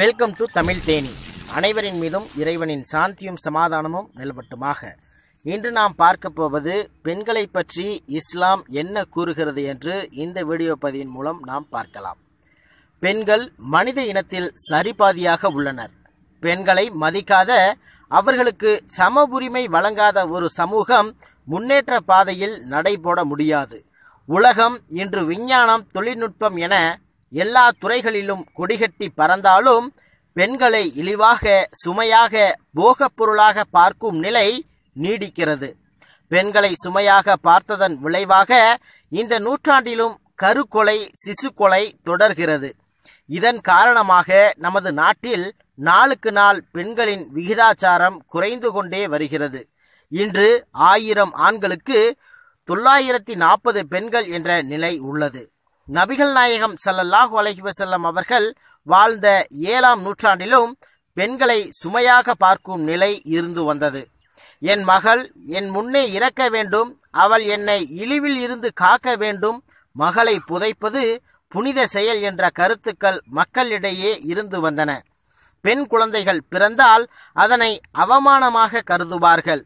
welcome to Tamil Theni அனைவரின் மீதும் இறைவனின் சாந்தியும் சமாதானமும் நிலவட்டுமாக இன்று நாம் பார்க்க போவது பெண்களை பற்றி இஸ்லாம் என்ன கூறுகிறது என்று இந்த வீடியோ பதிவின் மூலம் நாம் பார்க்கலாம் பெண்கள் மனித இனத்தில் சரிபாதியாக உள்ளனர் பெண்களை மதிக்காத அவர்களுக்கு சம உரிமை வழங்காத ஒரு சமூகம் முன்னேற்ற பாதையில் நடைபோட முடியாது உலகம் இன்று விஞ்ஞானம் தொழில்நுட்பம் என எல்லா துறைகளிலும் கொடிகட்டி பறந்தாலும் பெண்களை இழிவாக சுமையாக போகப் பொருளாக பார்க்கும் நிலை நீடிக்கிறது பெண்களை சுமையாக பார்த்ததன் விளைவாக இந்த நூற்றாண்டிலும் கருக்கொலை சிசு கொலை தொடர்கிறது இதன் காரணமாக நமது நாட்டில் நாளுக்கு நாள் பெண்களின் விகிதாச்சாரம் குறைந்து கொண்டே வருகிறது இன்று ஆயிரம் ஆண்களுக்கு தொள்ளாயிரத்தி நாற்பது பெண்கள் என்ற நிலை உள்ளது நபிகள் நாயகம் சல்லல்லாஹு அலஹிவசல்லம் அவர்கள் வாழ்ந்த ஏழாம் நூற்றாண்டிலும் பெண்களை சுமையாக பார்க்கும் நிலை இருந்து வந்தது என் மகள் என் முன்னே இறக்க வேண்டும் அவள் என்னை இழிவில் இருந்து காக்க வேண்டும் மகளை புதைப்பது புனித செயல் என்ற கருத்துக்கள் மக்களிடையே இருந்து வந்தன பெண் குழந்தைகள் பிறந்தால் அதனை அவமானமாக கருதுவார்கள்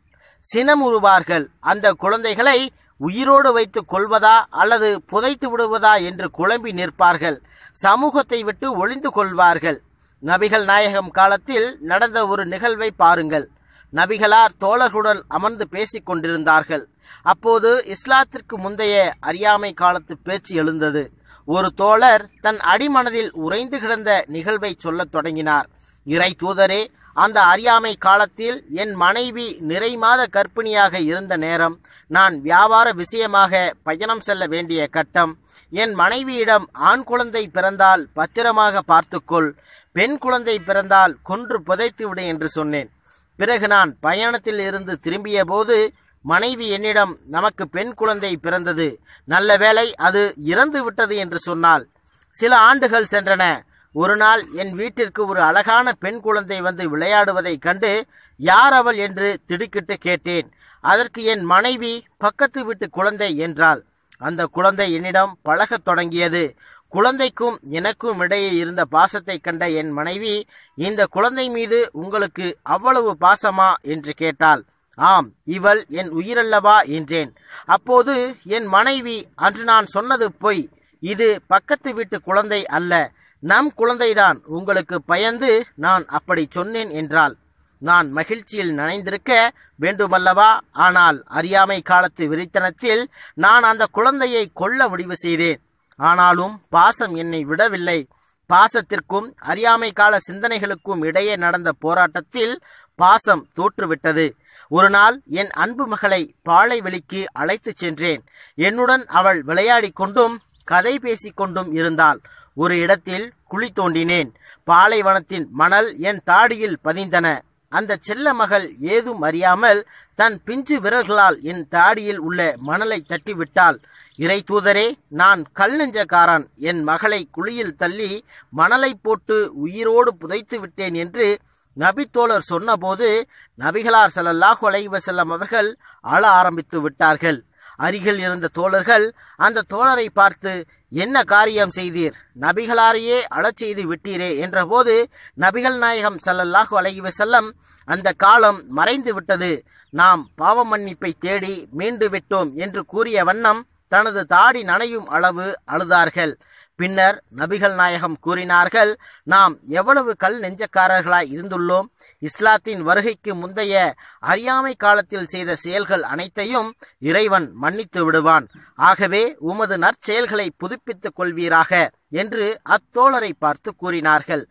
சினம் உருவார்கள் அந்த குழந்தைகளை உயிரோடு வைத்து கொள்வதா அல்லது புதைத்து விடுவதா என்று குழம்பி நிற்பார்கள் சமூகத்தை விட்டு ஒளிந்து கொள்வார்கள் நபிகள் நாயகம் காலத்தில் நடந்த ஒரு நிகழ்வை பாருங்கள் நபிகளார் தோழர்களுடன் அமர்ந்து பேசிக் கொண்டிருந்தார்கள் அப்போது இஸ்லாத்திற்கு முந்தைய அறியாமை காலத்து பேச்சு எழுந்தது ஒரு தோழர் தன் அடிமனதில் உறைந்து கிடந்த நிகழ்வை சொல்லத் தொடங்கினார் இறை தூதரே அந்த அறியாமை காலத்தில் என் மனைவி நிறை மாத கர்ப்பிணியாக இருந்த நேரம் நான் வியாபார விஷயமாக பயணம் செல்ல வேண்டிய கட்டம் என் மனைவியிடம் ஆண் குழந்தை பிறந்தால் பத்திரமாக பார்த்துக்கொள் பெண் குழந்தை பிறந்தால் கொன்று புதைத்து விடு என்று சொன்னேன் பிறகு நான் பயணத்தில் இருந்து திரும்பிய போது மனைவி என்னிடம் நமக்கு பெண் குழந்தை பிறந்தது நல்ல வேளை அது இறந்து விட்டது என்று சொன்னால் சில ஆண்டுகள் சென்றன ஒரு நாள் என் வீட்டிற்கு ஒரு அழகான பெண் குழந்தை வந்து விளையாடுவதை கண்டு யார் அவள் என்று திடுக்கிட்டு கேட்டேன் அதற்கு என் மனைவி பக்கத்து வீட்டு குழந்தை என்றாள் அந்த குழந்தை என்னிடம் பழகத் தொடங்கியது குழந்தைக்கும் எனக்கும் இடையே இருந்த பாசத்தை கண்ட என் மனைவி இந்த குழந்தை மீது உங்களுக்கு அவ்வளவு பாசமா என்று கேட்டாள் ஆம் இவள் என் உயிரல்லவா என்றேன் அப்போது என் மனைவி அன்று நான் சொன்னது பொய் இது பக்கத்து வீட்டு குழந்தை அல்ல நம் குழந்தைதான் உங்களுக்கு பயந்து நான் அப்படி சொன்னேன் என்றால் நான் மகிழ்ச்சியில் நனைந்திருக்க வேண்டுமல்லவா ஆனால் அறியாமை காலத்து விரித்தனத்தில் நான் அந்த குழந்தையை கொல்ல முடிவு செய்தேன் ஆனாலும் பாசம் என்னை விடவில்லை பாசத்திற்கும் அறியாமை கால சிந்தனைகளுக்கும் இடையே நடந்த போராட்டத்தில் பாசம் தோற்றுவிட்டது ஒரு நாள் என் அன்பு மகளை பாலை வெளிக்கு அழைத்துச் சென்றேன் என்னுடன் அவள் விளையாடி கொண்டும் கதை பேசிக்கொண்டும் இருந்தாள் ஒரு இடத்தில் குழி தோண்டினேன் பாலைவனத்தின் மணல் என் தாடியில் பதிந்தன அந்த செல்ல மகள் ஏதும் அறியாமல் தன் பிஞ்சு விரல்களால் என் தாடியில் உள்ள மணலை தட்டிவிட்டாள் இறை தூதரே நான் கல் நெஞ்சக்காரன் என் மகளை குழியில் தள்ளி மணலை போட்டு உயிரோடு புதைத்து விட்டேன் என்று நபித்தோழர் சொன்னபோது நபிகளார் சல்லாஹு அலைவசல்லம் அவர்கள் அழ ஆரம்பித்து விட்டார்கள் அருகில் இருந்த தோழர்கள் அந்த தோழரை பார்த்து என்ன காரியம் செய்தீர் நபிகளாரையே அழச் செய்து விட்டீரே என்றபோது நபிகள் நாயகம் சல்லல்லாஹு அலைஹி செல்லம் அந்த காலம் மறைந்து விட்டது நாம் பாவ மன்னிப்பை தேடி மீண்டு விட்டோம் என்று கூறிய வண்ணம் தனது தாடி நனையும் அளவு அழுதார்கள் பின்னர் நபிகள் நாயகம் கூறினார்கள் நாம் எவ்வளவு கல் நெஞ்சக்காரர்களாய் இருந்துள்ளோம் இஸ்லாத்தின் வருகைக்கு முந்தைய அறியாமை காலத்தில் செய்த செயல்கள் அனைத்தையும் இறைவன் மன்னித்து விடுவான் ஆகவே உமது நற்செயல்களை புதுப்பித்துக் கொள்வீராக என்று அத்தோழரை பார்த்து கூறினார்கள்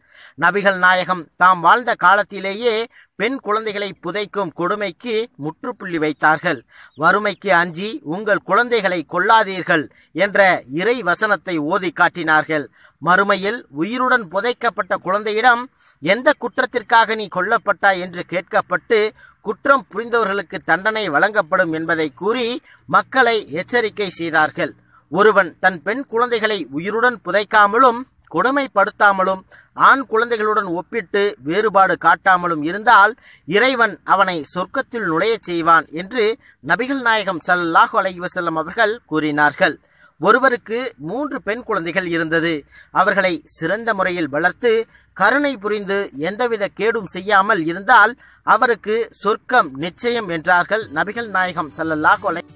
நபிகள் நாயகம் தாம் வாழ்ந்த காலத்திலேயே பெண் குழந்தைகளை புதைக்கும் கொடுமைக்கு முற்றுப்புள்ளி வைத்தார்கள் வறுமைக்கு அஞ்சி உங்கள் குழந்தைகளை கொல்லாதீர்கள் என்ற இறை வசனத்தை ஓதி காட்டினார்கள் மறுமையில் உயிருடன் புதைக்கப்பட்ட குழந்தையிடம் எந்த குற்றத்திற்காக நீ கொல்லப்பட்டாய் என்று கேட்கப்பட்டு குற்றம் புரிந்தவர்களுக்கு தண்டனை வழங்கப்படும் என்பதை கூறி மக்களை எச்சரிக்கை செய்தார்கள் ஒருவன் தன் பெண் குழந்தைகளை உயிருடன் புதைக்காமலும் கொடுமைப்படுத்தாமலும் ஆண் குழந்தைகளுடன் ஒப்பிட்டு வேறுபாடு காட்டாமலும் இருந்தால் இறைவன் அவனை சொர்க்கத்தில் நுழையச் செய்வான் என்று நபிகள் நாயகம் சல்லாஹு அலைவசல்லம் அவர்கள் கூறினார்கள் ஒருவருக்கு மூன்று பெண் குழந்தைகள் இருந்தது அவர்களை சிறந்த முறையில் வளர்த்து கருணை புரிந்து எந்தவித கேடும் செய்யாமல் இருந்தால் அவருக்கு சொர்க்கம் நிச்சயம் என்றார்கள் நபிகள் நாயகம் சல்லல்லாஹு அலை